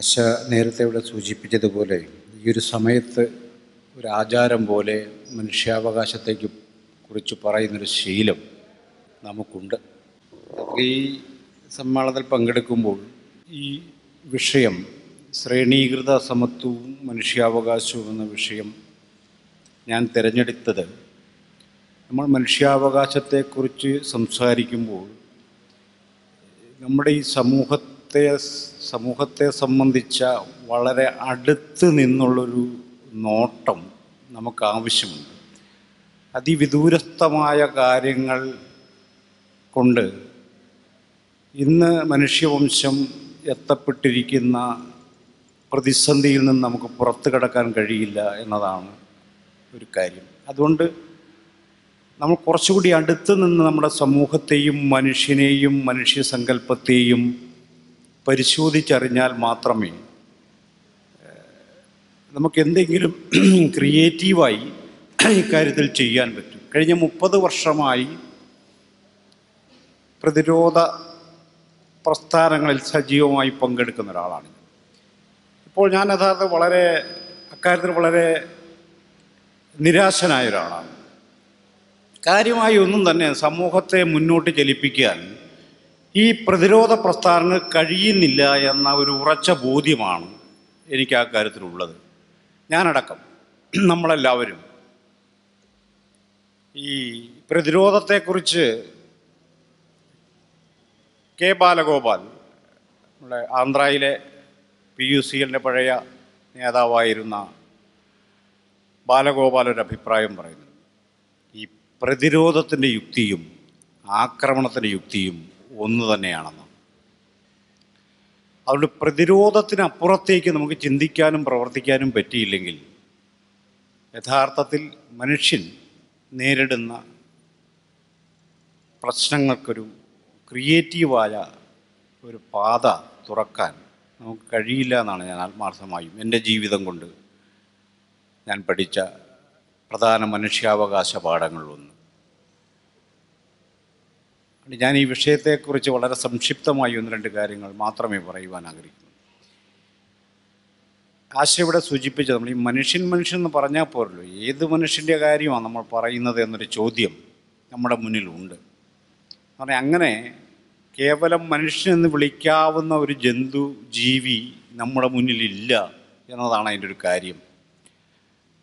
ആശ നേരത്തെ ഇവിടെ സൂചിപ്പിച്ചതുപോലെ ഈ ഒരു സമയത്ത് ഒരു ആചാരം പോലെ മനുഷ്യാവകാശത്തേക്ക് കുറിച്ച് പറയുന്നൊരു ശീലം നമുക്കുണ്ട് ഈ സമ്മേളനത്തിൽ പങ്കെടുക്കുമ്പോൾ ഈ വിഷയം ശ്രേണീകൃത സമത്വവും മനുഷ്യാവകാശവും എന്ന വിഷയം ഞാൻ തിരഞ്ഞെടുത്തത് നമ്മൾ മനുഷ്യാവകാശത്തെക്കുറിച്ച് സംസാരിക്കുമ്പോൾ നമ്മുടെ ഈ സമൂഹത്തിൽ സമൂഹത്തെ സമൂഹത്തെ സംബന്ധിച്ച വളരെ അടുത്ത് നിന്നുള്ളൊരു നോട്ടം നമുക്ക് ആവശ്യമുണ്ട് അതിവിദൂരസ്ഥമായ കാര്യങ്ങൾ കൊണ്ട് ഇന്ന് മനുഷ്യവംശം എത്തപ്പെട്ടിരിക്കുന്ന പ്രതിസന്ധിയിൽ നിന്ന് നമുക്ക് പുറത്തു കടക്കാൻ കഴിയില്ല എന്നതാണ് ഒരു കാര്യം അതുകൊണ്ട് നമ്മൾ കുറച്ചുകൂടി അടുത്ത് നിന്ന് നമ്മുടെ സമൂഹത്തെയും മനുഷ്യനെയും മനുഷ്യ സങ്കല്പത്തെയും പരിശോധിച്ചറിഞ്ഞാൽ മാത്രമേ നമുക്ക് എന്തെങ്കിലും ക്രിയേറ്റീവായി ഇക്കാര്യത്തിൽ ചെയ്യാൻ പറ്റും കഴിഞ്ഞ മുപ്പത് വർഷമായി പ്രതിരോധ പ്രസ്ഥാനങ്ങളിൽ സജീവമായി പങ്കെടുക്കുന്ന ഒരാളാണ് ഇപ്പോൾ ഞാൻ യഥാർത്ഥ വളരെ അക്കാര്യത്തിൽ വളരെ നിരാശനായ ഒരാളാണ് കാര്യമായി ഒന്നും തന്നെ സമൂഹത്തെ മുന്നോട്ട് ചലിപ്പിക്കാൻ ഈ പ്രതിരോധ പ്രസ്ഥാനത്തിന് കഴിയുന്നില്ല എന്ന ഒരു ഉറച്ച ബോധ്യമാണ് എനിക്ക് ആ കാര്യത്തിലുള്ളത് ഞാനടക്കം നമ്മളെല്ലാവരും ഈ പ്രതിരോധത്തെക്കുറിച്ച് കെ ബാലഗോപാൽ നമ്മുടെ ആന്ധ്രയിലെ പി യു സി എല്ലിൻ്റെ പഴയ നേതാവായിരുന്ന ബാലഗോപാൽ ഒരു അഭിപ്രായം പറയുന്നു ഈ പ്രതിരോധത്തിൻ്റെ യുക്തിയും ആക്രമണത്തിൻ്റെ യുക്തിയും ഒന്ന് തന്നെയാണെന്ന് അതുകൊണ്ട് പ്രതിരോധത്തിനപ്പുറത്തേക്ക് നമുക്ക് ചിന്തിക്കാനും പ്രവർത്തിക്കാനും പറ്റിയില്ലെങ്കിൽ യഥാർത്ഥത്തിൽ മനുഷ്യൻ നേരിടുന്ന പ്രശ്നങ്ങൾക്കൊരു ക്രിയേറ്റീവായ ഒരു പാത തുറക്കാൻ നമുക്ക് കഴിയില്ല എന്നാണ് ഞാൻ ആത്മാർത്ഥമായും എൻ്റെ ജീവിതം കൊണ്ട് ഞാൻ പഠിച്ച പ്രധാന മനുഷ്യാവകാശ പാഠങ്ങളിലൊന്ന് ഞാൻ ഈ വിഷയത്തെക്കുറിച്ച് വളരെ സംക്ഷിപ്തമായി ഒന്ന് രണ്ട് കാര്യങ്ങൾ മാത്രമേ പറയുവാൻ ആഗ്രഹിക്കുന്നു ആശ ഇവിടെ സൂചിപ്പിച്ചത് നമ്മൾ ഈ മനുഷ്യൻ മനുഷ്യൻ എന്ന് പറഞ്ഞാൽ പോരല്ലോ ഏത് മനുഷ്യൻ്റെ കാര്യമാണ് നമ്മൾ പറയുന്നത് എന്നൊരു ചോദ്യം നമ്മുടെ മുന്നിലുണ്ട് പറഞ്ഞാൽ അങ്ങനെ കേവലം മനുഷ്യൻ എന്ന് വിളിക്കാവുന്ന ഒരു ജന്തു ജീവി നമ്മുടെ മുന്നിലില്ല എന്നതാണ് അതിൻ്റെ ഒരു കാര്യം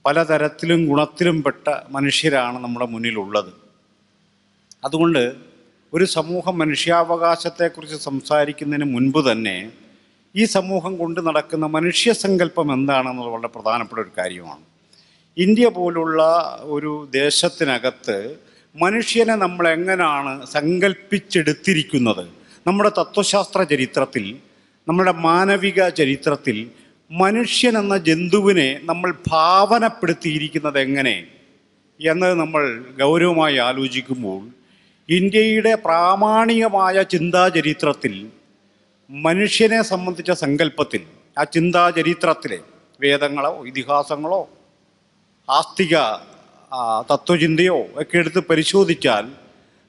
പലതരത്തിലും ഗുണത്തിലും പെട്ട മനുഷ്യരാണ് നമ്മുടെ മുന്നിലുള്ളത് അതുകൊണ്ട് ഒരു സമൂഹം മനുഷ്യാവകാശത്തെക്കുറിച്ച് സംസാരിക്കുന്നതിന് മുൻപ് തന്നെ ഈ സമൂഹം കൊണ്ട് നടക്കുന്ന മനുഷ്യ സങ്കല്പം എന്താണെന്നുള്ളത് വളരെ പ്രധാനപ്പെട്ട ഒരു കാര്യമാണ് ഇന്ത്യ പോലുള്ള ഒരു ദേശത്തിനകത്ത് മനുഷ്യനെ നമ്മൾ എങ്ങനെയാണ് സങ്കല്പിച്ചെടുത്തിരിക്കുന്നത് നമ്മുടെ തത്വശാസ്ത്ര ചരിത്രത്തിൽ നമ്മുടെ മാനവിക ചരിത്രത്തിൽ മനുഷ്യൻ എന്ന ജന്തുവിനെ നമ്മൾ ഭാവനപ്പെടുത്തിയിരിക്കുന്നത് എങ്ങനെ എന്നത് നമ്മൾ ഗൗരവമായി ആലോചിക്കുമ്പോൾ ഇന്ത്യയുടെ പ്രാമാണികമായ ചിന്താചരിത്രത്തിൽ മനുഷ്യനെ സംബന്ധിച്ച സങ്കല്പത്തിൽ ആ ചിന്താചരിത്രത്തിലെ വേദങ്ങളോ ഇതിഹാസങ്ങളോ ആസ്തിക തത്വചിന്തയോ ഒക്കെ എടുത്ത് പരിശോധിച്ചാൽ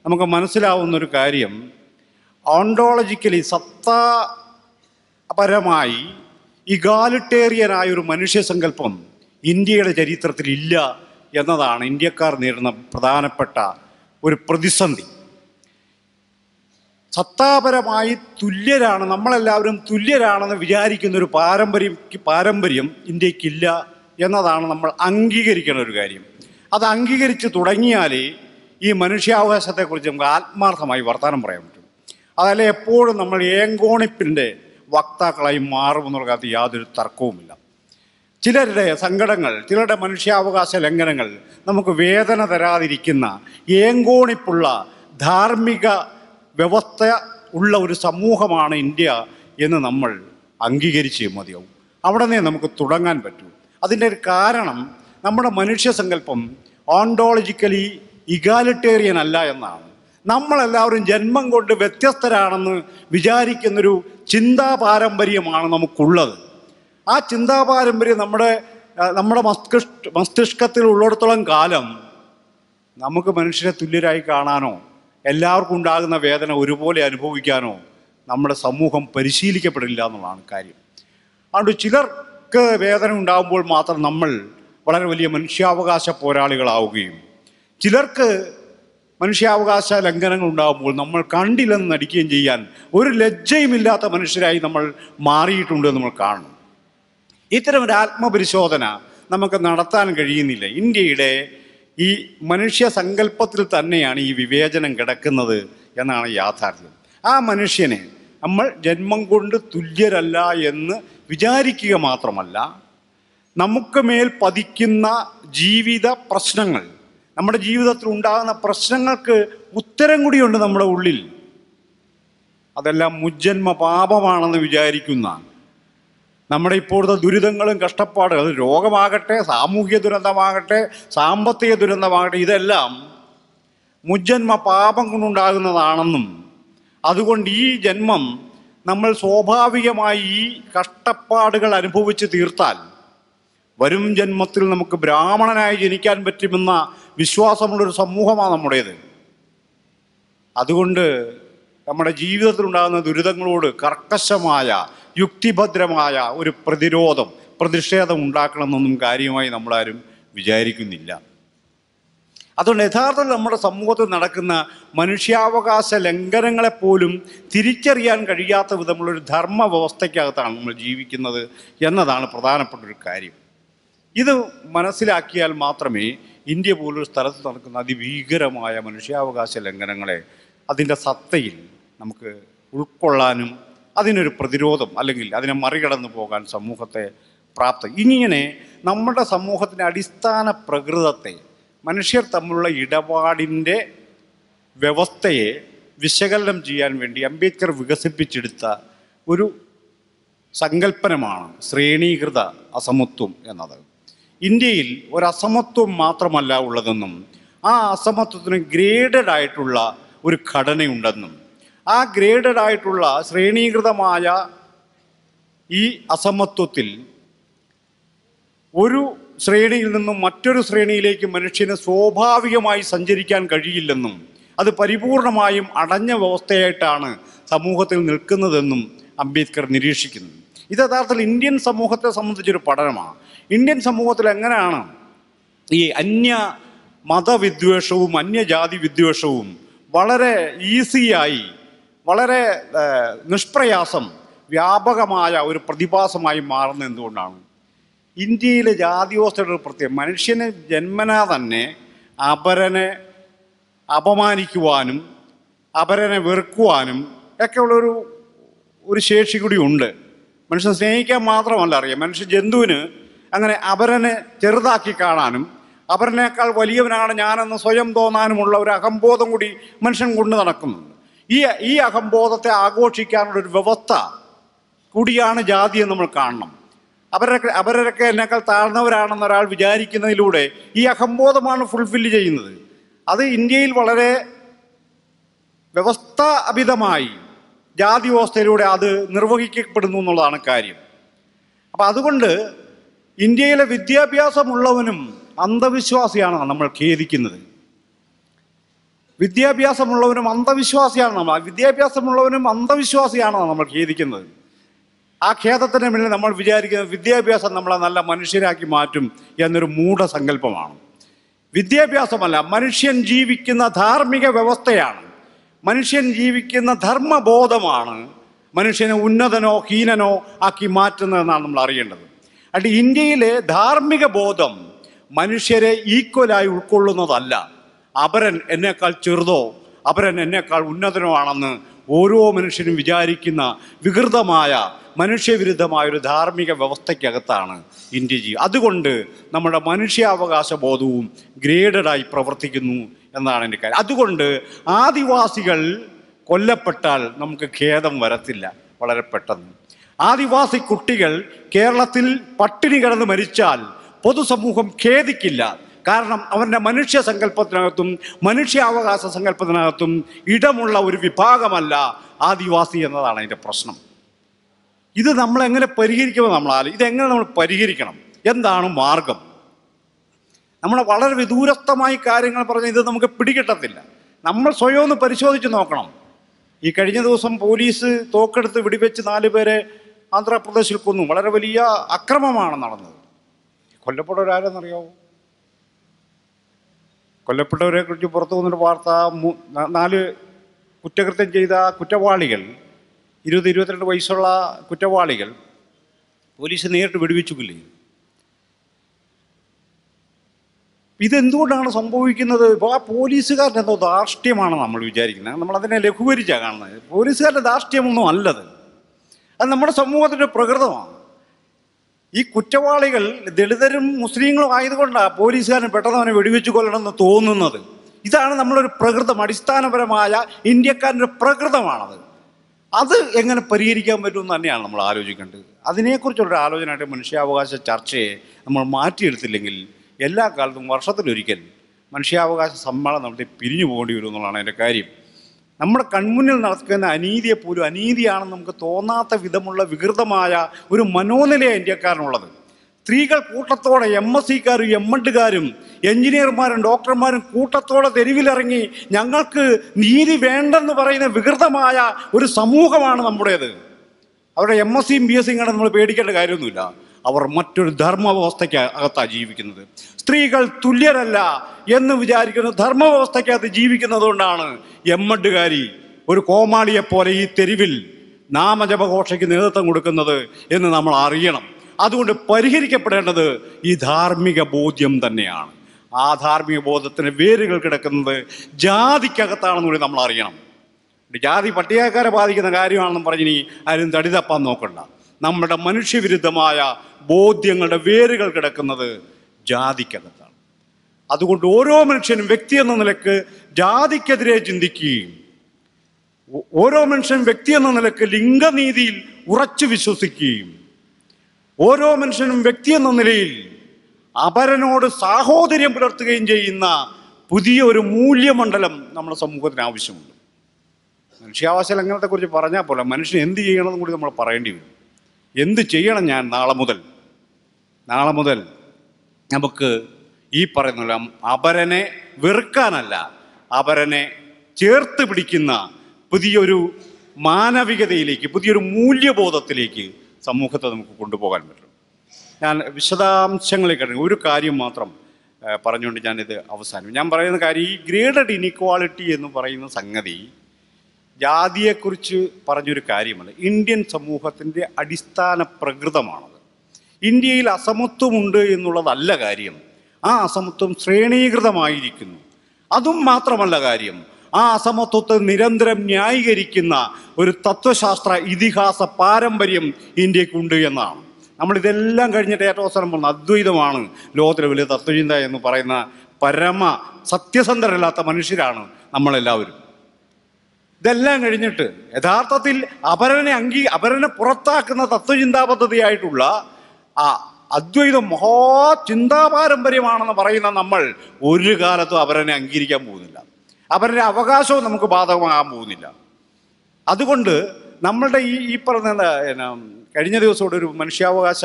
നമുക്ക് മനസ്സിലാവുന്നൊരു കാര്യം ഓണ്ടോളജിക്കലി സത്താപരമായി ഇഗാലിറ്റേറിയനായ ഒരു മനുഷ്യ സങ്കല്പം ഇന്ത്യയുടെ ചരിത്രത്തിൽ ഇല്ല എന്നതാണ് ഇന്ത്യക്കാർ നേരിടുന്ന പ്രധാനപ്പെട്ട ഒരു പ്രതിസന്ധി സത്താപരമായി തുല്യരാണ് നമ്മളെല്ലാവരും തുല്യരാണെന്ന് വിചാരിക്കുന്ന ഒരു പാരമ്പര്യം പാരമ്പര്യം ഇന്ത്യക്കില്ല എന്നതാണ് നമ്മൾ അംഗീകരിക്കേണ്ട ഒരു കാര്യം അത് അംഗീകരിച്ച് തുടങ്ങിയാലേ ഈ മനുഷ്യാവകാശത്തെക്കുറിച്ച് നമുക്ക് ആത്മാർത്ഥമായി വർത്തമാനം പറയാൻ പറ്റും അതല്ല എപ്പോഴും നമ്മൾ ഏങ്കോണിപ്പിൻ്റെ വക്താക്കളായി മാറുമെന്നുള്ള കാര്യത്തിൽ യാതൊരു തർക്കവുമില്ല ചിലരുടെ സങ്കടങ്ങൾ ചിലരുടെ മനുഷ്യാവകാശ ലംഘനങ്ങൾ നമുക്ക് വേദന തരാതിരിക്കുന്ന ഏങ്കോണിപ്പുള്ള ധാർമ്മിക വ്യവസ്ഥ ഉള്ള ഒരു സമൂഹമാണ് ഇന്ത്യ എന്ന് നമ്മൾ അംഗീകരിച്ചേ മതിയാവും അവിടെ നിന്ന് നമുക്ക് തുടങ്ങാൻ പറ്റൂ അതിൻ്റെ ഒരു കാരണം നമ്മുടെ മനുഷ്യ സങ്കല്പം ഓണ്ടോളജിക്കലി ഇഗാലിറ്റേറിയൻ അല്ല എന്നാണ് നമ്മളെല്ലാവരും ജന്മം കൊണ്ട് വ്യത്യസ്തരാണെന്ന് വിചാരിക്കുന്നൊരു ചിന്താ പാരമ്പര്യമാണ് നമുക്കുള്ളത് ആ ചിന്താ പാരമ്പര്യം നമ്മുടെ നമ്മുടെ മസ്തിഷ്കത്തിൽ ഉള്ളിടത്തോളം കാലം നമുക്ക് മനുഷ്യരെ തുല്യരായി കാണാനോ എല്ലാവർക്കും ഉണ്ടാകുന്ന വേദന ഒരുപോലെ അനുഭവിക്കാനോ നമ്മുടെ സമൂഹം പരിശീലിക്കപ്പെടില്ല എന്നുള്ളതാണ് കാര്യം അതുകൊണ്ട് ചിലർക്ക് വേദന ഉണ്ടാകുമ്പോൾ മാത്രം നമ്മൾ വളരെ വലിയ മനുഷ്യാവകാശ പോരാളികളാവുകയും ചിലർക്ക് മനുഷ്യാവകാശ ലംഘനങ്ങൾ ഉണ്ടാകുമ്പോൾ നമ്മൾ കണ്ടില്ലെന്ന് നടിക്കുകയും ചെയ്യാൻ ഒരു ലജ്ജയുമില്ലാത്ത മനുഷ്യരായി നമ്മൾ മാറിയിട്ടുണ്ട് നമ്മൾ കാണും ഇത്തരം ഒരു ആത്മപരിശോധന നമുക്ക് നടത്താൻ കഴിയുന്നില്ല ഇന്ത്യയുടെ ഈ മനുഷ്യ സങ്കല്പത്തിൽ തന്നെയാണ് ഈ വിവേചനം കിടക്കുന്നത് എന്നാണ് യാഥാർത്ഥ്യം ആ മനുഷ്യനെ നമ്മൾ ജന്മം കൊണ്ട് തുല്യരല്ല എന്ന് വിചാരിക്കുക മാത്രമല്ല നമുക്ക് മേൽ പതിക്കുന്ന ജീവിത പ്രശ്നങ്ങൾ നമ്മുടെ ജീവിതത്തിൽ ഉണ്ടാകുന്ന പ്രശ്നങ്ങൾക്ക് ഉത്തരം കൂടിയുണ്ട് നമ്മുടെ ഉള്ളിൽ അതെല്ലാം മുജ്ജന്മ പാപമാണെന്ന് വിചാരിക്കുന്ന നമ്മുടെ ഇപ്പോഴത്തെ ദുരിതങ്ങളും കഷ്ടപ്പാടുകൾ രോഗമാകട്ടെ സാമൂഹിക ദുരന്തമാകട്ടെ സാമ്പത്തിക ദുരന്തമാകട്ടെ ഇതെല്ലാം മുജ്ജന്മ പാപം കൊണ്ടുണ്ടാകുന്നതാണെന്നും അതുകൊണ്ട് ഈ ജന്മം നമ്മൾ സ്വാഭാവികമായി ഈ കഷ്ടപ്പാടുകൾ അനുഭവിച്ച് തീർത്താൽ വരും ജന്മത്തിൽ നമുക്ക് ബ്രാഹ്മണനായി ജനിക്കാൻ പറ്റുമെന്ന വിശ്വാസമുള്ളൊരു സമൂഹമാണ് നമ്മുടേത് അതുകൊണ്ട് നമ്മുടെ ജീവിതത്തിലുണ്ടാകുന്ന ദുരിതങ്ങളോട് കർക്കശമായ യുക്തിഭദ്രമായ ഒരു പ്രതിരോധം പ്രതിഷേധം ഉണ്ടാക്കണമെന്നൊന്നും കാര്യമായി നമ്മളാരും വിചാരിക്കുന്നില്ല അതുകൊണ്ട് യഥാർത്ഥത്തിൽ നമ്മുടെ സമൂഹത്തിൽ നടക്കുന്ന മനുഷ്യാവകാശ ലംഘനങ്ങളെപ്പോലും തിരിച്ചറിയാൻ കഴിയാത്ത വിധമുള്ളൊരു ധർമ്മ വ്യവസ്ഥയ്ക്കകത്താണ് നമ്മൾ ജീവിക്കുന്നത് എന്നതാണ് പ്രധാനപ്പെട്ട ഒരു കാര്യം ഇത് മനസ്സിലാക്കിയാൽ മാത്രമേ ഇന്ത്യ പോലൊരു സ്ഥലത്ത് നടക്കുന്ന അതിഭീകരമായ മനുഷ്യാവകാശ ലംഘനങ്ങളെ അതിൻ്റെ സത്തയിൽ നമുക്ക് ഉൾക്കൊള്ളാനും അതിനൊരു പ്രതിരോധം അല്ലെങ്കിൽ അതിനെ മറികടന്നു പോകാൻ സമൂഹത്തെ പ്രാപ്തം ഇങ്ങനെ നമ്മുടെ സമൂഹത്തിൻ്റെ അടിസ്ഥാന പ്രകൃതത്തെ മനുഷ്യർ തമ്മിലുള്ള ഇടപാടിൻ്റെ വ്യവസ്ഥയെ വിശകലനം ചെയ്യാൻ വേണ്ടി അംബേദ്കർ വികസിപ്പിച്ചെടുത്ത ഒരു സങ്കല്പനമാണ് ശ്രേണീകൃത അസമത്വം എന്നത് ഇന്ത്യയിൽ ഒരു അസമത്വം മാത്രമല്ല ഉള്ളതെന്നും ആ അസമത്വത്തിന് ഗ്രേഡഡ് ആയിട്ടുള്ള ഒരു ഘടനയുണ്ടെന്നും ആ ഗ്രേഡഡ് ആയിട്ടുള്ള ശ്രേണീകൃതമായ ഈ അസമത്വത്തിൽ ഒരു ശ്രേണിയിൽ നിന്നും മറ്റൊരു ശ്രേണിയിലേക്ക് മനുഷ്യന് സ്വാഭാവികമായി സഞ്ചരിക്കാൻ കഴിയില്ലെന്നും അത് പരിപൂർണമായും അടഞ്ഞ വ്യവസ്ഥയായിട്ടാണ് സമൂഹത്തിൽ നിൽക്കുന്നതെന്നും അംബേദ്കർ നിരീക്ഷിക്കുന്നു ഇത് യഥാർത്ഥത്തിൽ ഇന്ത്യൻ സമൂഹത്തെ സംബന്ധിച്ചൊരു പഠനമാണ് ഇന്ത്യൻ സമൂഹത്തിൽ എങ്ങനെയാണ് ഈ അന്യ മതവിദ്വേഷവും അന്യജാതി വിദ്വേഷവും വളരെ ഈസിയായി വളരെ നിഷ്പ്രയാസം വ്യാപകമായ ഒരു പ്രതിഭാസമായി മാറുന്ന എന്തുകൊണ്ടാണ് ഇന്ത്യയിലെ ജാതി വ്യവസ്ഥയുടെ ഒരു പ്രത്യേകം മനുഷ്യന് ജന്മനാ തന്നെ അപരനെ അപമാനിക്കുവാനും അപരനെ വെറുക്കുവാനും ഒക്കെയുള്ളൊരു ഒരു ശേഷി കൂടി ഉണ്ട് മനുഷ്യൻ സ്നേഹിക്കാൻ മാത്രമല്ല അറിയാം മനുഷ്യ ജന്തുവിന് അങ്ങനെ അപരനെ ചെറുതാക്കി കാണാനും അപരനേക്കാൾ വലിയവനാണ് ഞാനെന്ന് സ്വയം തോന്നാനുമുള്ള ഒരു അഹംബോധം കൂടി മനുഷ്യൻ കൊണ്ടു നടക്കുന്നുണ്ട് ഈ ഈ അഹംബോധത്തെ ആഘോഷിക്കാനുള്ള ഒരു വ്യവസ്ഥ കൂടിയാണ് ജാതിയെ നമ്മൾ കാണണം അവരൊക്കെ അവരൊക്കെ എന്നെക്കാൾ താഴ്ന്നവരാണെന്ന് ഒരാൾ വിചാരിക്കുന്നതിലൂടെ ഈ അഹംബോധമാണ് ഫുൾഫില്ല് ചെയ്യുന്നത് അത് ഇന്ത്യയിൽ വളരെ വ്യവസ്ഥ അഭിതമായി ജാതി വ്യവസ്ഥയിലൂടെ അത് നിർവഹിക്കപ്പെടുന്നു എന്നുള്ളതാണ് കാര്യം അപ്പം അതുകൊണ്ട് ഇന്ത്യയിലെ വിദ്യാഭ്യാസമുള്ളവനും അന്ധവിശ്വാസിയാണെന്നാണ് നമ്മൾ ഖേദിക്കുന്നത് വിദ്യാഭ്യാസമുള്ളവനും അന്ധവിശ്വാസിയാണ് നമ്മൾ വിദ്യാഭ്യാസമുള്ളവനും അന്ധവിശ്വാസിയാണ് നമ്മൾ ഖേദിക്കുന്നത് ആ ഖേദത്തിന് മുന്നിൽ നമ്മൾ വിചാരിക്കുന്ന വിദ്യാഭ്യാസം നമ്മളെ നല്ല മനുഷ്യരാക്കി മാറ്റും എന്നൊരു മൂഢസങ്കല്പമാണ് വിദ്യാഭ്യാസമല്ല മനുഷ്യൻ ജീവിക്കുന്ന ധാർമ്മിക വ്യവസ്ഥയാണ് മനുഷ്യൻ ജീവിക്കുന്ന ധർമ്മബോധമാണ് മനുഷ്യനെ ഉന്നതനോ ഹീനനോ ആക്കി മാറ്റുന്നതെന്നാണ് നമ്മൾ അറിയേണ്ടത് അല്ലെങ്കിൽ ഇന്ത്യയിലെ ധാർമ്മിക ബോധം മനുഷ്യരെ ഈക്വലായി ഉൾക്കൊള്ളുന്നതല്ല അപരൻ എന്നേക്കാൾ ചെറുതോ അപരൻ എന്നേക്കാൾ ഉന്നതനോ ആണെന്ന് ഓരോ മനുഷ്യനും വിചാരിക്കുന്ന വികൃതമായ മനുഷ്യവിരുദ്ധമായ ഒരു ധാർമ്മിക വ്യവസ്ഥയ്ക്കകത്താണ് ഇന്ത്യ ജി അതുകൊണ്ട് നമ്മുടെ മനുഷ്യാവകാശ ബോധവും ഗ്രേഡഡായി പ്രവർത്തിക്കുന്നു എന്നാണ് എൻ്റെ കാര്യം അതുകൊണ്ട് ആദിവാസികൾ കൊല്ലപ്പെട്ടാൽ നമുക്ക് ഖേദം വരത്തില്ല വളരെ പെട്ടെന്ന് ആദിവാസി കുട്ടികൾ കേരളത്തിൽ പട്ടിണി കിടന്ന് മരിച്ചാൽ പൊതുസമൂഹം ഖേദിക്കില്ല കാരണം അവൻ്റെ മനുഷ്യ സങ്കല്പത്തിനകത്തും മനുഷ്യാവകാശ സങ്കല്പത്തിനകത്തും ഇടമുള്ള ഒരു വിഭാഗമല്ല ആദിവാസി എന്നതാണ് അതിൻ്റെ പ്രശ്നം ഇത് നമ്മൾ എങ്ങനെ പരിഹരിക്കുമ്പോൾ നമ്മൾ ആലോചി ഇതെങ്ങനെ നമ്മൾ പരിഹരിക്കണം എന്താണ് മാർഗം നമ്മൾ വളരെ വിദൂരസ്ഥമായി കാര്യങ്ങൾ പറഞ്ഞ് ഇത് നമുക്ക് പിടികിട്ടത്തില്ല നമ്മൾ സ്വയം ഒന്ന് പരിശോധിച്ച് നോക്കണം ഈ കഴിഞ്ഞ ദിവസം പോലീസ് തോക്കെടുത്ത് വെടിവെച്ച് നാല് പേരെ ആന്ധ്രാപ്രദേശിൽ കൊന്നു വളരെ വലിയ അക്രമമാണ് നടന്നത് കൊല്ലപ്പെട്ടവരാരെന്നറിയാവോ കൊല്ലപ്പെട്ടവരെ കുറിച്ച് പുറത്തു വന്നൊരു വാർത്ത നാല് കുറ്റകൃത്യം ചെയ്ത കുറ്റവാളികൾ ഇരുപത് ഇരുപത്തിരണ്ട് വയസ്സുള്ള കുറ്റവാളികൾ പോലീസ് നേരിട്ട് വെടിവെച്ചുകില്ലേ ഇതെന്തുകൊണ്ടാണ് സംഭവിക്കുന്നത് ഇപ്പോൾ ആ പോലീസുകാരുടെ എന്തോ ധാർഷ്ട്യമാണ് നമ്മൾ വിചാരിക്കുന്നത് നമ്മൾ അതിനെ ലഘൂകരിച്ചാണ് കാണുന്നത് പോലീസുകാരുടെ ധാർഷ്ട്യമൊന്നും അല്ലത് അത് നമ്മുടെ സമൂഹത്തിൻ്റെ പ്രകൃതമാണ് ഈ കുറ്റവാളികൾ ദളിതരും മുസ്ലിങ്ങളും ആയതുകൊണ്ടാണ് പോലീസുകാരൻ പെട്ടെന്ന് അവനെ വെടിവെച്ച് കൊല്ലണമെന്ന് തോന്നുന്നത് ഇതാണ് നമ്മളൊരു പ്രകൃതം അടിസ്ഥാനപരമായ ഇന്ത്യക്കാരൻ്റെ പ്രകൃതമാണത് അത് എങ്ങനെ പരിഹരിക്കാൻ പറ്റുമെന്ന് തന്നെയാണ് നമ്മൾ ആലോചിക്കേണ്ടത് അതിനെക്കുറിച്ചുള്ളൊരു ആലോചനയായിട്ട് മനുഷ്യാവകാശ ചർച്ചയെ നമ്മൾ മാറ്റിയെടുത്തില്ലെങ്കിൽ എല്ലാ കാലത്തും വർഷത്തിലൊരിക്കൽ മനുഷ്യാവകാശ സമ്മേളനം നടത്തി പിരിഞ്ഞു പോകേണ്ടി വരും എന്നുള്ളതാണ് എൻ്റെ കാര്യം നമ്മുടെ കൺമുന്നിൽ നടക്കുന്ന അനീതിയെ പോലും അനീതിയാണെന്ന് നമുക്ക് തോന്നാത്ത വിധമുള്ള വികൃതമായ ഒരു മനോനിലയാണ് ഇന്ത്യക്കാരനുള്ളത് സ്ത്രീകൾ കൂട്ടത്തോടെ എം എസ് സിക്കാരും എം എഡുകാരും എഞ്ചിനീയർമാരും ഡോക്ടർമാരും കൂട്ടത്തോടെ തെരുവിലിറങ്ങി ഞങ്ങൾക്ക് നീതി വേണ്ടെന്ന് പറയുന്ന വികൃതമായ ഒരു സമൂഹമാണ് നമ്മുടേത് അവിടെ എം എസ് സിയും ബി എസ് സിയും കണ്ട് നമ്മൾ പേടിക്കേണ്ട കാര്യമൊന്നുമില്ല അവർ മറ്റൊരു ധർമ്മവ്യവസ്ഥയ്ക്ക് അകത്താണ് ജീവിക്കുന്നത് സ്ത്രീകൾ തുല്യരല്ല എന്ന് വിചാരിക്കുന്ന ധർമ്മവ്യവസ്ഥയ്ക്കകത്ത് ജീവിക്കുന്നതുകൊണ്ടാണ് എമ്മഡുകാരി ഒരു കോമാളിയെപ്പോലെ ഈ തെരുവിൽ നാമജപഘോഷയ്ക്ക് നേതൃത്വം കൊടുക്കുന്നത് എന്ന് നമ്മൾ അറിയണം അതുകൊണ്ട് പരിഹരിക്കപ്പെടേണ്ടത് ഈ ധാർമ്മിക ബോധ്യം തന്നെയാണ് ആ ധാർമ്മിക ബോധത്തിന് വേരുകൾ കിടക്കുന്നത് ജാതിക്കകത്താണെന്ന് കൂടി നമ്മൾ അറിയണം ജാതി പട്ടികക്കാരെ ബാധിക്കുന്ന കാര്യമാണെന്ന് പറഞ്ഞിനി ആരും തടിതപ്പാൻ നോക്കണ്ട നമ്മുടെ മനുഷ്യവിരുദ്ധമായ ബോധ്യങ്ങളുടെ വേരുകൾ കിടക്കുന്നത് ജാതിക്കകത്താണ് അതുകൊണ്ട് ഓരോ മനുഷ്യനും വ്യക്തി എന്ന നിലക്ക് ജാതിക്കെതിരെ ചിന്തിക്കുകയും ഓരോ മനുഷ്യനും വ്യക്തി എന്ന നിലക്ക് ലിംഗനീതിയിൽ ഉറച്ചു വിശ്വസിക്കുകയും ഓരോ മനുഷ്യനും വ്യക്തി എന്ന നിലയിൽ അപരനോട് സാഹോദര്യം പുലർത്തുകയും ചെയ്യുന്ന പുതിയ ഒരു മൂല്യമണ്ഡലം നമ്മുടെ സമൂഹത്തിന് ആവശ്യമുണ്ട് മനുഷ്യാവശലങ്ങളത്തെക്കുറിച്ച് പറഞ്ഞാൽ പോലെ മനുഷ്യൻ എന്ത് ചെയ്യണമെന്നും കൂടി നമ്മൾ പറയേണ്ടി വരും എന്ത് ചെയ്യണം ഞാൻ നാളെ മുതൽ നാളെ മുതൽ നമുക്ക് ഈ പറയുന്ന അപരനെ വെറുക്കാനല്ല അപരനെ ചേർത്ത് പിടിക്കുന്ന പുതിയൊരു മാനവികതയിലേക്ക് പുതിയൊരു മൂല്യബോധത്തിലേക്ക് സമൂഹത്തെ നമുക്ക് കൊണ്ടുപോകാൻ പറ്റും ഞാൻ വിശദാംശങ്ങളിൽ കഴിഞ്ഞു ഒരു കാര്യം മാത്രം പറഞ്ഞുകൊണ്ട് ഞാനിത് അവസാനം ഞാൻ പറയുന്ന കാര്യം ഈ ഗ്രേഡഡ് ഇനീക്വാളിറ്റി എന്ന് പറയുന്ന സംഗതി ജാതിയെക്കുറിച്ച് പറഞ്ഞൊരു കാര്യമാണ് ഇന്ത്യൻ സമൂഹത്തിൻ്റെ അടിസ്ഥാന പ്രകൃതമാണത് ഇന്ത്യയിൽ അസമത്വമുണ്ട് എന്നുള്ളതല്ല കാര്യം ആ അസമത്വം ശ്രേണീകൃതമായിരിക്കുന്നു അതും മാത്രമല്ല കാര്യം ആ അസമത്വത്തെ നിരന്തരം ന്യായീകരിക്കുന്ന ഒരു തത്വശാസ്ത്ര ഇതിഹാസ പാരമ്പര്യം ഇന്ത്യക്കുണ്ട് എന്നാണ് നമ്മളിതെല്ലാം കഴിഞ്ഞിട്ട് ഏറ്റവും അവസരം പറഞ്ഞു അദ്വൈതമാണ് ലോകത്തിലെ വലിയ തത്വചിന്ത എന്ന് പറയുന്ന പരമ സത്യസന്ധരല്ലാത്ത മനുഷ്യരാണ് നമ്മളെല്ലാവരും ഇതെല്ലാം കഴിഞ്ഞിട്ട് യഥാർത്ഥത്തിൽ അപരനെ അംഗീ അപരനെ പുറത്താക്കുന്ന തത്വചിന്താ പദ്ധതിയായിട്ടുള്ള ആ അദ്വൈതം പാരമ്പര്യമാണെന്ന് പറയുന്ന നമ്മൾ ഒരു കാലത്തും അവരനെ അംഗീകരിക്കാൻ പോകുന്നില്ല അവരുടെ അവകാശവും നമുക്ക് ബാധകമാകാൻ പോകുന്നില്ല അതുകൊണ്ട് നമ്മളുടെ ഈ ഈ പറഞ്ഞ കഴിഞ്ഞ ദിവസം ഒരു മനുഷ്യാവകാശ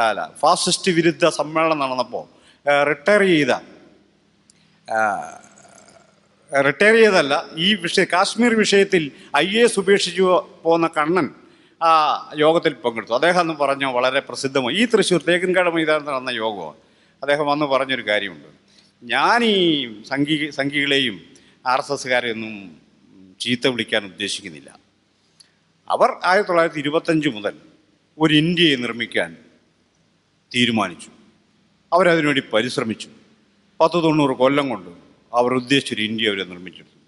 അല്ല ഫാസിസ്റ്റ് വിരുദ്ധ സമ്മേളനം നടന്നപ്പോൾ റിട്ടയർ ചെയ്ത റിട്ടയർ ചെയ്തല്ല ഈ വിഷയ കാശ്മീർ വിഷയത്തിൽ ഐ എ എസ് ഉപേക്ഷിച്ചു പോകുന്ന കണ്ണൻ ആ യോഗത്തിൽ പങ്കെടുത്തു അദ്ദേഹം അന്ന് പറഞ്ഞു വളരെ പ്രസിദ്ധമായി ഈ തൃശ്ശൂർ തേക്കിൻകാട് മൈതാനത്ത് നടന്ന യോഗമാണ് അദ്ദേഹം അന്ന് പറഞ്ഞൊരു കാര്യമുണ്ട് ഞാൻ ഈ സംഘി സംഘികളെയും ആർ എസ് എസ്സുകാരെയൊന്നും ചീത്ത വിളിക്കാൻ ഉദ്ദേശിക്കുന്നില്ല അവർ ആയിരത്തി തൊള്ളായിരത്തി ഇരുപത്തഞ്ച് മുതൽ ഒരു ഇന്ത്യയെ നിർമ്മിക്കാൻ തീരുമാനിച്ചു അവരതിനുവേണ്ടി പരിശ്രമിച്ചു പത്ത് തൊണ്ണൂറ് കൊല്ലം കൊണ്ട് അവർ ഉദ്ദേശിച്ചൊരു ഇന്ത്യ അവർ നിർമ്മിച്ചെടുത്തു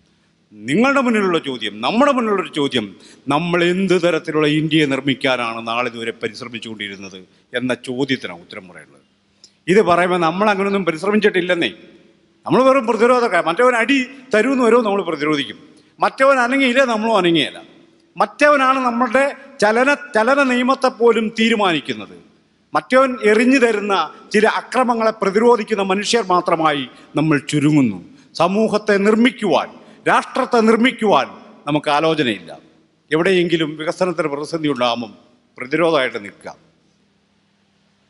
നിങ്ങളുടെ മുന്നിലുള്ള ചോദ്യം നമ്മുടെ മുന്നിലുള്ള ഒരു ചോദ്യം നമ്മൾ എന്ത് തരത്തിലുള്ള ഇന്ത്യയെ നിർമ്മിക്കാനാണ് ഇതുവരെ പരിശ്രമിച്ചുകൊണ്ടിരുന്നത് എന്ന ചോദ്യത്തിനാണ് ഉത്തരം പറയുന്നത് ഇത് പറയുമ്പോൾ നമ്മൾ അങ്ങനെയൊന്നും പരിശ്രമിച്ചിട്ടില്ലെന്നേ നമ്മൾ വെറും പ്രതിരോധക്കാർ മറ്റവൻ അടി തരുമെന്ന് വരുമോ നമ്മൾ പ്രതിരോധിക്കും മറ്റവൻ അനങ്ങിയില്ല നമ്മളും അനങ്ങിയല്ല മറ്റവനാണ് നമ്മളുടെ ചലന ചലന നിയമത്തെ പോലും തീരുമാനിക്കുന്നത് മറ്റവൻ എറിഞ്ഞു തരുന്ന ചില അക്രമങ്ങളെ പ്രതിരോധിക്കുന്ന മനുഷ്യർ മാത്രമായി നമ്മൾ ചുരുങ്ങുന്നു സമൂഹത്തെ നിർമ്മിക്കുവാൻ രാഷ്ട്രത്തെ നിർമ്മിക്കുവാൻ നമുക്ക് ആലോചനയില്ല എവിടെയെങ്കിലും വികസനത്തിന് പ്രതിസന്ധി ഉണ്ടാകുമ്പം പ്രതിരോധമായിട്ട് നിൽക്കുക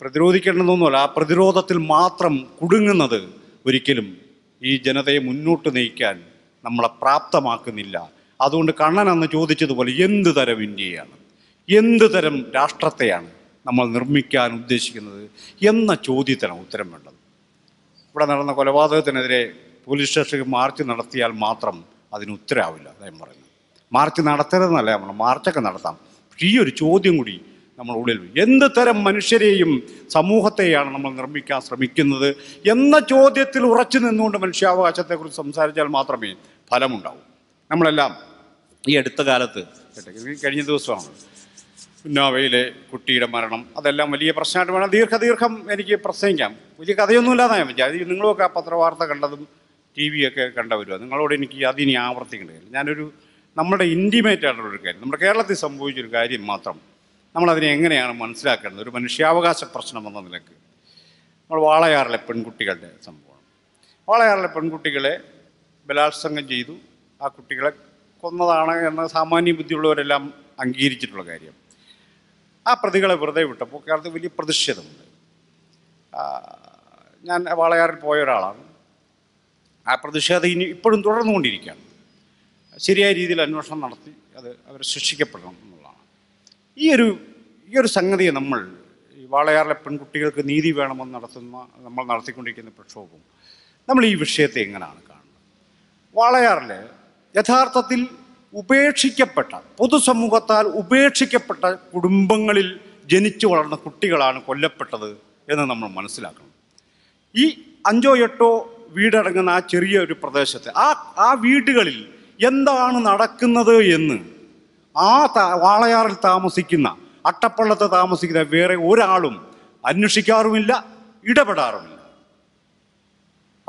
പ്രതിരോധിക്കേണ്ടതൊന്നുമല്ല ആ പ്രതിരോധത്തിൽ മാത്രം കുടുങ്ങുന്നത് ഒരിക്കലും ഈ ജനതയെ മുന്നോട്ട് നയിക്കാൻ നമ്മളെ പ്രാപ്തമാക്കുന്നില്ല അതുകൊണ്ട് കണ്ണൻ അന്ന് ചോദിച്ചതുപോലെ എന്ത് തരം ഇന്ത്യയാണ് എന്ത് തരം രാഷ്ട്രത്തെയാണ് നമ്മൾ നിർമ്മിക്കാൻ ഉദ്ദേശിക്കുന്നത് എന്ന ചോദ്യത്തിനാണ് ഉത്തരം വേണ്ടത് ഇവിടെ നടന്ന കൊലപാതകത്തിനെതിരെ പോലീസ് സ്റ്റേഷനിലേക്ക് മാർച്ച് നടത്തിയാൽ മാത്രം അതിന് ഉത്തരവില്ല അദ്ദേഹം പറയുന്നത് മാർച്ച് നടത്തരുതെന്നല്ല നമ്മൾ മാർച്ചൊക്കെ നടത്താം പക്ഷേ ഈ ഒരു ചോദ്യം കൂടി നമ്മൾ ഉള്ളിൽ എന്ത് തരം മനുഷ്യരെയും സമൂഹത്തെയാണ് നമ്മൾ നിർമ്മിക്കാൻ ശ്രമിക്കുന്നത് എന്ന ചോദ്യത്തിൽ ഉറച്ചു നിന്നുകൊണ്ട് മനുഷ്യാവകാശത്തെക്കുറിച്ച് സംസാരിച്ചാൽ മാത്രമേ ഫലമുണ്ടാവൂ നമ്മളെല്ലാം ഈ അടുത്ത കാലത്ത് കഴിഞ്ഞ ദിവസമാണ് ഉന്നാവയിലെ കുട്ടിയുടെ മരണം അതെല്ലാം വലിയ പ്രശ്നമായിട്ട് വേണം ദീർഘദീർഘം എനിക്ക് പ്രസംഗിക്കാം വലിയ കഥയൊന്നുമില്ലാതെ ഞാൻ വിചാരിച്ചു നിങ്ങളൊക്കെ ആ പത്രവാർത്ത കണ്ടതും ടി ഒക്കെ കണ്ടവരുമോ നിങ്ങളോട് എനിക്ക് അതിനി ആവർത്തിക്കേണ്ടതില്ല ഞാനൊരു നമ്മുടെ ഇൻറ്റിമേറ്റ് ആയിട്ടുള്ള ഒരു കാര്യം നമ്മുടെ കേരളത്തിൽ സംഭവിച്ചൊരു കാര്യം മാത്രം നമ്മളതിനെ എങ്ങനെയാണ് മനസ്സിലാക്കേണ്ടത് ഒരു മനുഷ്യാവകാശ പ്രശ്നം എന്ന നിലക്ക് നമ്മൾ വാളയാറിലെ പെൺകുട്ടികളുടെ സംഭവം വാളയാറിലെ പെൺകുട്ടികളെ ബലാത്സംഗം ചെയ്തു ആ കുട്ടികളെ കൊന്നതാണ് എന്ന സാമാന്യ ബുദ്ധിയുള്ളവരെല്ലാം അംഗീകരിച്ചിട്ടുള്ള കാര്യം ആ പ്രതികളെ വെറുതെ വിട്ടപ്പോൾ കേരളത്തിൽ വലിയ പ്രതിഷേധമുണ്ട് ഞാൻ വാളയാറിൽ പോയ ഒരാളാണ് ആ പ്രതിഷേധം ഇനി ഇപ്പോഴും തുടർന്നുകൊണ്ടിരിക്കുകയാണ് ശരിയായ രീതിയിൽ അന്വേഷണം നടത്തി അത് അവർ ശിക്ഷിക്കപ്പെടണം എന്നുള്ളതാണ് ഈ ഒരു ഈ ഒരു സംഗതിയെ നമ്മൾ ഈ വാളയാറിലെ പെൺകുട്ടികൾക്ക് നീതി വേണമെന്ന് നടത്തുന്ന നമ്മൾ നടത്തിക്കൊണ്ടിരിക്കുന്ന പ്രക്ഷോഭം നമ്മൾ ഈ വിഷയത്തെ എങ്ങനെയാണ് കാണുന്നത് വാളയാറിൽ യഥാർത്ഥത്തിൽ ഉപേക്ഷിക്കപ്പെട്ട പൊതുസമൂഹത്താൽ ഉപേക്ഷിക്കപ്പെട്ട കുടുംബങ്ങളിൽ ജനിച്ചു വളർന്ന കുട്ടികളാണ് കൊല്ലപ്പെട്ടത് എന്ന് നമ്മൾ മനസ്സിലാക്കണം ഈ അഞ്ചോ എട്ടോ വീടടങ്ങുന്ന ആ ചെറിയ ഒരു പ്രദേശത്ത് ആ ആ വീടുകളിൽ എന്താണ് നടക്കുന്നത് എന്ന് ആ വാളയാറിൽ താമസിക്കുന്ന അട്ടപ്പള്ളത്ത് താമസിക്കുന്ന വേറെ ഒരാളും അന്വേഷിക്കാറുമില്ല ഇടപെടാറുമില്ല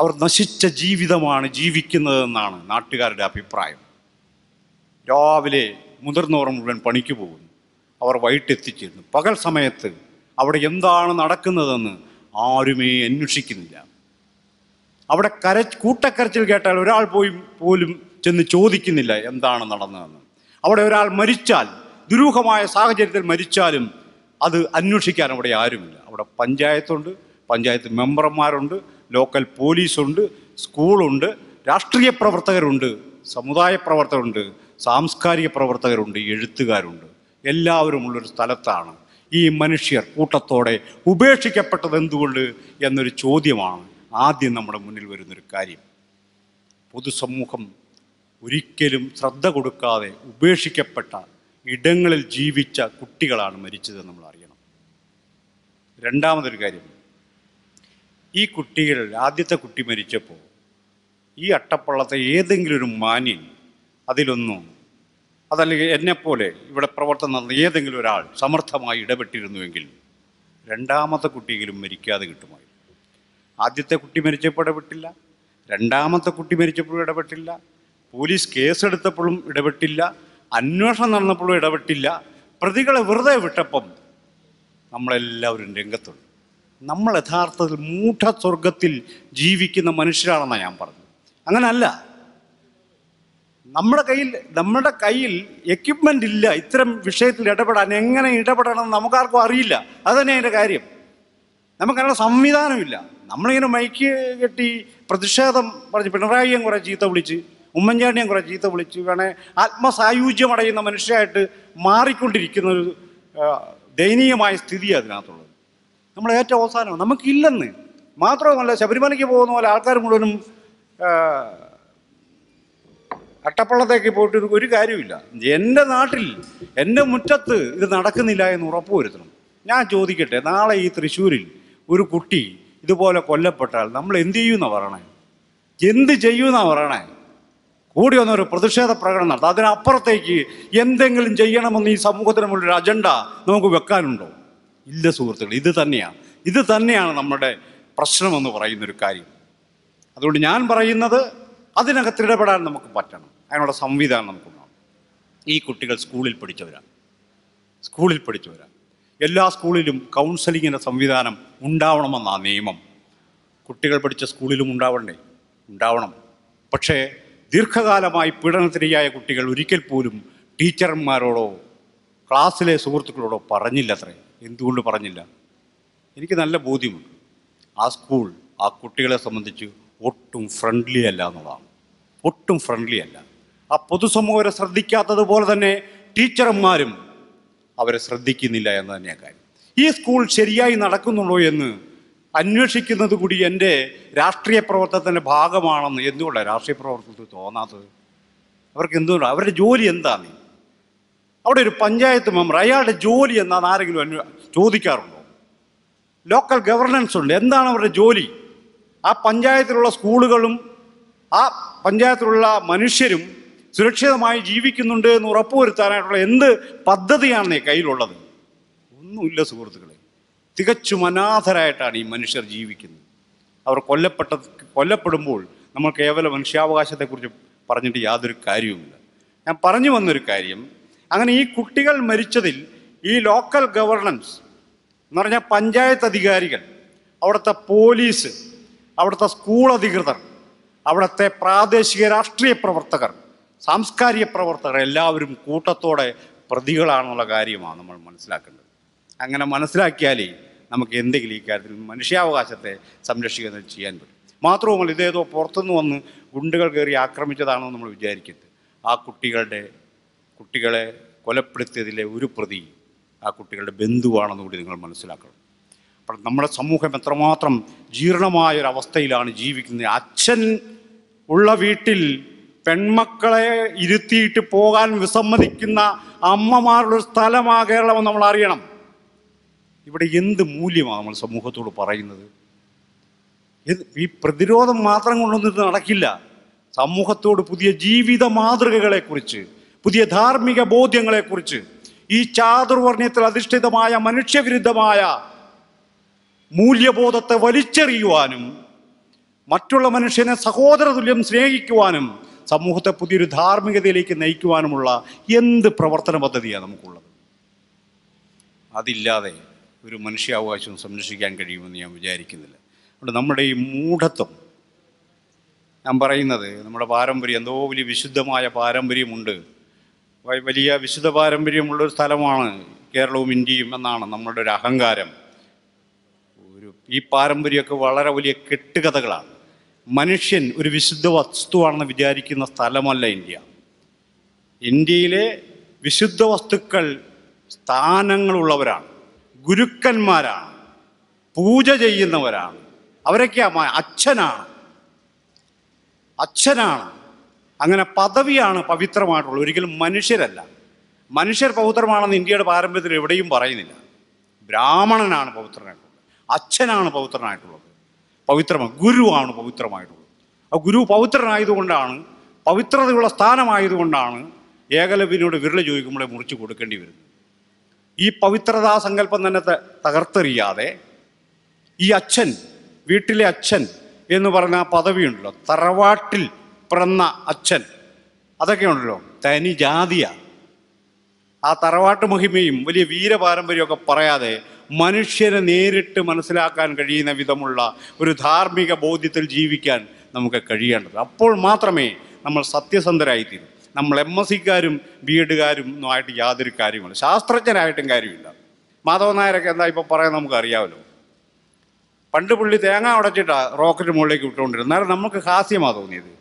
അവർ നശിച്ച ജീവിതമാണ് ജീവിക്കുന്നതെന്നാണ് നാട്ടുകാരുടെ അഭിപ്രായം രാവിലെ മുതിർന്നവർ മുഴുവൻ പണിക്ക് പോകുന്നു അവർ വൈകിട്ടെത്തിച്ചിരുന്നു പകൽ സമയത്ത് അവിടെ എന്താണ് നടക്കുന്നതെന്ന് ആരുമേ അന്വേഷിക്കുന്നില്ല അവിടെ കര കൂട്ടക്കരച്ചിൽ കേട്ടാൽ ഒരാൾ പോയി പോലും ചെന്ന് ചോദിക്കുന്നില്ല എന്താണ് നടന്നതെന്ന് അവിടെ ഒരാൾ മരിച്ചാൽ ദുരൂഹമായ സാഹചര്യത്തിൽ മരിച്ചാലും അത് അന്വേഷിക്കാൻ അവിടെ ആരുമില്ല അവിടെ പഞ്ചായത്തുണ്ട് പഞ്ചായത്ത് മെമ്പർമാരുണ്ട് ലോക്കൽ പോലീസുണ്ട് സ്കൂളുണ്ട് രാഷ്ട്രീയ പ്രവർത്തകരുണ്ട് സമുദായ പ്രവർത്തകരുണ്ട് സാംസ്കാരിക പ്രവർത്തകരുണ്ട് എഴുത്തുകാരുണ്ട് എല്ലാവരുമുള്ളൊരു സ്ഥലത്താണ് ഈ മനുഷ്യർ കൂട്ടത്തോടെ ഉപേക്ഷിക്കപ്പെട്ടത് എന്തുകൊണ്ട് എന്നൊരു ചോദ്യമാണ് ആദ്യം നമ്മുടെ മുന്നിൽ വരുന്നൊരു കാര്യം പൊതുസമൂഹം ഒരിക്കലും ശ്രദ്ധ കൊടുക്കാതെ ഉപേക്ഷിക്കപ്പെട്ട ഇടങ്ങളിൽ ജീവിച്ച കുട്ടികളാണ് മരിച്ചത് നമ്മൾ അറിയണം രണ്ടാമതൊരു കാര്യം ഈ കുട്ടികൾ ആദ്യത്തെ കുട്ടി മരിച്ചപ്പോൾ ഈ അട്ടപ്പള്ളത്തെ ഏതെങ്കിലും ഒരു മാന്യൻ അതിലൊന്നും അതല്ലെങ്കിൽ എന്നെപ്പോലെ ഇവിടെ പ്രവർത്തനം നടന്ന ഏതെങ്കിലും ഒരാൾ സമർത്ഥമായി ഇടപെട്ടിരുന്നുവെങ്കിൽ രണ്ടാമത്തെ കുട്ടിയെങ്കിലും മരിക്കാതെ കിട്ടുമായി ആദ്യത്തെ കുട്ടി മരിച്ചപ്പോൾ ഇടപെട്ടില്ല രണ്ടാമത്തെ കുട്ടി മരിച്ചപ്പോഴും ഇടപെട്ടില്ല പോലീസ് കേസെടുത്തപ്പോഴും ഇടപെട്ടില്ല അന്വേഷണം നടന്നപ്പോഴും ഇടപെട്ടില്ല പ്രതികളെ വെറുതെ വിട്ടപ്പം നമ്മളെല്ലാവരും രംഗത്തുണ്ട് നമ്മൾ യഥാർത്ഥത്തിൽ മൂഢ സ്വർഗത്തിൽ ജീവിക്കുന്ന മനുഷ്യരാണെന്നാണ് ഞാൻ പറഞ്ഞത് അങ്ങനല്ല നമ്മുടെ കയ്യിൽ നമ്മുടെ കയ്യിൽ എക്യുപ്മെൻ്റ് ഇല്ല ഇത്തരം വിഷയത്തിൽ ഇടപെടാൻ എങ്ങനെ ഇടപെടണം നമുക്കാർക്കും അറിയില്ല അതുതന്നെ അതിൻ്റെ കാര്യം നമുക്കതിനുള്ള സംവിധാനമില്ല നമ്മളിങ്ങനെ മൈക്ക് കെട്ടി പ്രതിഷേധം പറഞ്ഞ് പിണറായിയും കുറേ ചീത്ത വിളിച്ച് ഉമ്മൻചാണ്ടിയും കുറേ ചീത്ത വിളിച്ച് ആത്മസായുജ്യം അടയുന്ന മനുഷ്യരായിട്ട് മാറിക്കൊണ്ടിരിക്കുന്ന ഒരു ദയനീയമായ സ്ഥിതിയാണ് അതിനകത്തുള്ളത് നമ്മൾ ഏറ്റവും അവസാനം നമുക്കില്ലെന്ന് മാത്രമല്ല ശബരിമലയ്ക്ക് പോകുന്ന പോലെ ആൾക്കാർ മുഴുവനും അട്ടപ്പള്ളത്തേക്ക് പോയിട്ട് ഒരു ഒരു കാര്യമില്ല എൻ്റെ നാട്ടിൽ എൻ്റെ മുറ്റത്ത് ഇത് നടക്കുന്നില്ല എന്ന് ഉറപ്പുവരുത്തണം ഞാൻ ചോദിക്കട്ടെ നാളെ ഈ തൃശ്ശൂരിൽ ഒരു കുട്ടി ഇതുപോലെ കൊല്ലപ്പെട്ടാൽ നമ്മൾ എന്ത് ചെയ്യുമെന്നാണ് പറയണേ എന്ത് ചെയ്യുമെന്നാണ് പറയണേ കൂടി ഒന്നൊരു പ്രതിഷേധ പ്രകടനം നടത്തും അതിനപ്പുറത്തേക്ക് എന്തെങ്കിലും ചെയ്യണമെന്ന് ഈ സമൂഹത്തിന് മുന്നിൽ ഒരു അജണ്ട നമുക്ക് വെക്കാനുണ്ടോ ഇല്ല സുഹൃത്തുക്കൾ ഇത് തന്നെയാണ് ഇത് തന്നെയാണ് നമ്മുടെ പ്രശ്നമെന്ന് പറയുന്നൊരു കാര്യം അതുകൊണ്ട് ഞാൻ പറയുന്നത് അതിനകത്ത് ഇടപെടാൻ നമുക്ക് പറ്റണം അതിനുള്ള സംവിധാനം നമുക്കുണ്ടാവും ഈ കുട്ടികൾ സ്കൂളിൽ പഠിച്ചവരാണ് സ്കൂളിൽ പഠിച്ചവരാണ് എല്ലാ സ്കൂളിലും കൗൺസിലിങ്ങിൻ്റെ സംവിധാനം ഉണ്ടാവണമെന്നാണ് നിയമം കുട്ടികൾ പഠിച്ച സ്കൂളിലും ഉണ്ടാവണ്ടേ ഉണ്ടാവണം പക്ഷേ ദീർഘകാലമായി പീഡനത്തിനിരയായ കുട്ടികൾ ഒരിക്കൽ പോലും ടീച്ചർമാരോടോ ക്ലാസ്സിലെ സുഹൃത്തുക്കളോടോ പറഞ്ഞില്ല അത്രേ എന്തുകൊണ്ട് പറഞ്ഞില്ല എനിക്ക് നല്ല ബോധ്യമുണ്ട് ആ സ്കൂൾ ആ കുട്ടികളെ സംബന്ധിച്ച് ഒട്ടും ഫ്രണ്ട്ലി അല്ല എന്നുള്ളതാണ് ഒട്ടും ഫ്രണ്ട്ലി അല്ല ആ പൊതുസമൂഹരെ ശ്രദ്ധിക്കാത്തതുപോലെ തന്നെ ടീച്ചർമാരും അവരെ ശ്രദ്ധിക്കുന്നില്ല എന്ന് തന്നെയാണ് കാര്യം ഈ സ്കൂൾ ശരിയായി നടക്കുന്നുള്ളൂ എന്ന് അന്വേഷിക്കുന്നത് കൂടി എൻ്റെ രാഷ്ട്രീയ പ്രവർത്തനത്തിൻ്റെ ഭാഗമാണെന്ന് എന്തുകൊണ്ടാണ് രാഷ്ട്രീയ പ്രവർത്തനത്തിൽ തോന്നാത്തത് അവർക്ക് എന്തുകൊണ്ടാണ് അവരുടെ ജോലി എന്താണ് അവിടെ ഒരു പഞ്ചായത്ത് മെമ്പർ അയാളുടെ ജോലി എന്നാണ് ആരെങ്കിലും അന്വേ ചോദിക്കാറുണ്ടോ ലോക്കൽ ഗവർണൻസ് ഉണ്ട് എന്താണ് അവരുടെ ജോലി ആ പഞ്ചായത്തിലുള്ള സ്കൂളുകളും ആ പഞ്ചായത്തിലുള്ള മനുഷ്യരും സുരക്ഷിതമായി ജീവിക്കുന്നുണ്ട് എന്ന് ഉറപ്പുവരുത്താനായിട്ടുള്ള എന്ത് പദ്ധതിയാണ് നീ കയ്യിലുള്ളത് ഒന്നുമില്ല സുഹൃത്തുക്കളെ തികച്ചും അനാഥരായിട്ടാണ് ഈ മനുഷ്യർ ജീവിക്കുന്നത് അവർ കൊല്ലപ്പെട്ട കൊല്ലപ്പെടുമ്പോൾ നമ്മൾ കേവല മനുഷ്യാവകാശത്തെക്കുറിച്ച് പറഞ്ഞിട്ട് യാതൊരു കാര്യവുമില്ല ഞാൻ പറഞ്ഞു വന്നൊരു കാര്യം അങ്ങനെ ഈ കുട്ടികൾ മരിച്ചതിൽ ഈ ലോക്കൽ ഗവർണൻസ് എന്ന് പറഞ്ഞാൽ പഞ്ചായത്ത് അധികാരികൾ അവിടുത്തെ പോലീസ് അവിടുത്തെ സ്കൂൾ അധികൃതർ അവിടുത്തെ പ്രാദേശിക രാഷ്ട്രീയ പ്രവർത്തകർ സാംസ്കാരിക പ്രവർത്തകർ എല്ലാവരും കൂട്ടത്തോടെ പ്രതികളാണെന്നുള്ള കാര്യമാണ് നമ്മൾ മനസ്സിലാക്കേണ്ടത് അങ്ങനെ മനസ്സിലാക്കിയാലേ നമുക്ക് എന്തെങ്കിലും ഈ കാര്യത്തിൽ മനുഷ്യാവകാശത്തെ സംരക്ഷിക്കുന്ന ചെയ്യാൻ പറ്റും മാത്രവുമല്ല ഇതേതോ പുറത്തുനിന്ന് വന്ന് ഗുണ്ടുകൾ കയറി ആക്രമിച്ചതാണോ നമ്മൾ വിചാരിക്കരുത് ആ കുട്ടികളുടെ കുട്ടികളെ കൊലപ്പെടുത്തിയതിലെ ഒരു പ്രതി ആ കുട്ടികളുടെ ബന്ധുവാണെന്ന് കൂടി നിങ്ങൾ മനസ്സിലാക്കണം അപ്പോൾ നമ്മുടെ സമൂഹം എത്രമാത്രം ജീർണമായ ഒരു അവസ്ഥയിലാണ് ജീവിക്കുന്നത് അച്ഛൻ ഉള്ള വീട്ടിൽ പെൺമക്കളെ ഇരുത്തിയിട്ട് പോകാൻ വിസമ്മതിക്കുന്ന അമ്മമാരുടെ സ്ഥലമാ കേരളം നമ്മൾ അറിയണം ഇവിടെ എന്ത് മൂല്യമാണ് നമ്മൾ സമൂഹത്തോട് പറയുന്നത് ഈ പ്രതിരോധം മാത്രം കൊണ്ടൊന്നും നടക്കില്ല സമൂഹത്തോട് പുതിയ ജീവിത മാതൃകകളെക്കുറിച്ച് പുതിയ ധാർമ്മിക ബോധ്യങ്ങളെക്കുറിച്ച് ഈ ചാതുർവർണ്ണയത്തിൽ അധിഷ്ഠിതമായ മനുഷ്യവിരുദ്ധമായ മൂല്യബോധത്തെ വലിച്ചെറിയുവാനും മറ്റുള്ള മനുഷ്യനെ സഹോദര തുല്യം സ്നേഹിക്കുവാനും സമൂഹത്തെ പുതിയൊരു ധാർമ്മികതയിലേക്ക് നയിക്കുവാനുമുള്ള എന്ത് പ്രവർത്തന പദ്ധതിയാണ് നമുക്കുള്ളത് അതില്ലാതെ ഒരു മനുഷ്യാവകാശം സംരക്ഷിക്കാൻ കഴിയുമെന്ന് ഞാൻ വിചാരിക്കുന്നില്ല അതുകൊണ്ട് നമ്മുടെ ഈ മൂഢത്വം ഞാൻ പറയുന്നത് നമ്മുടെ പാരമ്പര്യം എന്തോ വലിയ വിശുദ്ധമായ പാരമ്പര്യമുണ്ട് വലിയ വിശുദ്ധ പാരമ്പര്യമുള്ളൊരു സ്ഥലമാണ് കേരളവും ഇന്ത്യയും എന്നാണ് നമ്മളുടെ ഒരു അഹങ്കാരം ഒരു ഈ പാരമ്പര്യമൊക്കെ വളരെ വലിയ കെട്ടുകഥകളാണ് മനുഷ്യൻ ഒരു വിശുദ്ധ വസ്തുവാണെന്ന് വിചാരിക്കുന്ന സ്ഥലമല്ല ഇന്ത്യ ഇന്ത്യയിലെ വിശുദ്ധ വസ്തുക്കൾ സ്ഥാനങ്ങളുള്ളവരാണ് ഗുരുക്കന്മാരാണ് പൂജ ചെയ്യുന്നവരാണ് അവരൊക്കെ അച്ഛനാണ് അച്ഛനാണ് അങ്ങനെ പദവിയാണ് പവിത്രമായിട്ടുള്ളത് ഒരിക്കലും മനുഷ്യരല്ല മനുഷ്യർ പവിത്രമാണെന്ന് ഇന്ത്യയുടെ പാരമ്പര്യത്തിൽ എവിടെയും പറയുന്നില്ല ബ്രാഹ്മണനാണ് പവിത്രനായിട്ടുള്ളത് അച്ഛനാണ് പവിത്രനായിട്ടുള്ളത് പവിത്രമാണ് ഗുരുവാണ് പവിത്രമായിട്ടുള്ളത് ആ ഗുരു പവിത്രനായതുകൊണ്ടാണ് പവിത്രതയുള്ള സ്ഥാനമായതുകൊണ്ടാണ് ഏകലവ്യനോട് വിരൽ ചോദിക്കുമ്പോഴേ മുറിച്ചു കൊടുക്കേണ്ടി വരുന്നത് ഈ പവിത്രതാ സങ്കല്പം തന്നെ തകർത്തെറിയാതെ ഈ അച്ഛൻ വീട്ടിലെ അച്ഛൻ എന്ന് പറഞ്ഞ ആ പദവിയുണ്ടല്ലോ തറവാട്ടിൽ പിറന്ന അച്ഛൻ അതൊക്കെ ഉണ്ടല്ലോ തനി ജാതിയ ആ തറവാട്ട് മഹിമയും വലിയ വീരപാരമ്പര്യമൊക്കെ പറയാതെ മനുഷ്യനെ നേരിട്ട് മനസ്സിലാക്കാൻ കഴിയുന്ന വിധമുള്ള ഒരു ധാർമ്മിക ബോധ്യത്തിൽ ജീവിക്കാൻ നമുക്ക് കഴിയേണ്ടത് അപ്പോൾ മാത്രമേ നമ്മൾ സത്യസന്ധരായിത്തീരും നമ്മൾ എം എസ് സിക്കാരും ബി എഡുകാരും ഒന്നും ആയിട്ട് യാതൊരു കാര്യമില്ല ശാസ്ത്രജ്ഞനായിട്ടും കാര്യമില്ല മാധവൻ നായരൊക്കെ എന്താ ഇപ്പോൾ പറയാൻ അറിയാമല്ലോ പണ്ട് പുള്ളി തേങ്ങ ഉടച്ചിട്ടാണ് റോക്കറ്റ് മുകളിലേക്ക് വിട്ടുകൊണ്ടിരുന്നത് എന്നാലും നമുക്ക് ഹാസ്യമാണ് തോന്നിയത്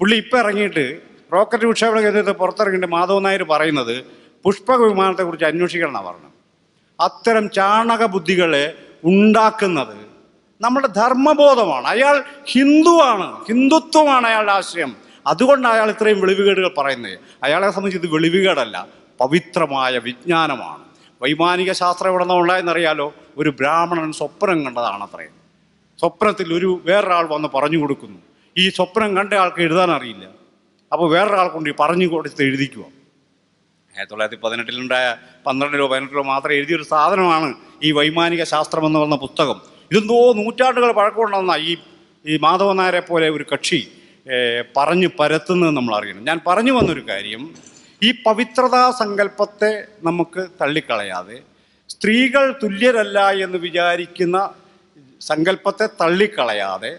പുള്ളി ഇപ്പം ഇറങ്ങിയിട്ട് റോക്കറ്റ് വിക്ഷേപണ കേന്ദ്രത്തിൽ പുറത്തിറങ്ങിയിട്ട് മാധവൻ നായർ പറയുന്നത് പുഷ്പക വിമാനത്തെക്കുറിച്ച് അന്വേഷിക്കണം എന്നാണ് പറഞ്ഞത് അത്തരം ചാണക ബുദ്ധികളെ ഉണ്ടാക്കുന്നത് നമ്മുടെ ധർമ്മബോധമാണ് അയാൾ ഹിന്ദുവാണ് ഹിന്ദുത്വമാണ് അയാളുടെ ആശയം അതുകൊണ്ട് അയാൾ ഇത്രയും വെളിവുകേടുകൾ പറയുന്നത് അയാളെ സംബന്ധിച്ച് ഇത് വെളിവുകേടല്ല പവിത്രമായ വിജ്ഞാനമാണ് വൈമാനിക ശാസ്ത്രം എവിടെ നിന്ന് ഉണ്ടായെന്നറിയാലോ ഒരു ബ്രാഹ്മണൻ സ്വപ്നം കണ്ടതാണ് അത്രയും സ്വപ്നത്തിൽ ഒരു വേറൊരാൾ വന്ന് പറഞ്ഞു കൊടുക്കുന്നു ഈ സ്വപ്നം കണ്ട ആൾക്ക് എഴുതാൻ അറിയില്ല അപ്പോൾ വേറൊരാൾ കൊണ്ട് പറഞ്ഞു കൊടുത്ത് എഴുതിക്കുക ആയിരത്തി തൊള്ളായിരത്തി പതിനെട്ടിലുണ്ടായ പന്ത്രണ്ട് രൂപ പതിനെട്ട് രൂപ മാത്രം എഴുതിയൊരു സാധനമാണ് ഈ വൈമാനിക ശാസ്ത്രം എന്ന് പറഞ്ഞ പുസ്തകം ഇതെന്തോ നൂറ്റാണ്ടുകൾ പഴക്കമുണ്ടെന്ന ഈ ഈ മാധവൻ നായരെ പോലെ ഒരു കക്ഷി പറഞ്ഞു പരത്തുന്നത് നമ്മൾ അറിയണം ഞാൻ പറഞ്ഞു വന്നൊരു കാര്യം ഈ പവിത്രതാ സങ്കല്പത്തെ നമുക്ക് തള്ളിക്കളയാതെ സ്ത്രീകൾ തുല്യരല്ല എന്ന് വിചാരിക്കുന്ന സങ്കല്പത്തെ തള്ളിക്കളയാതെ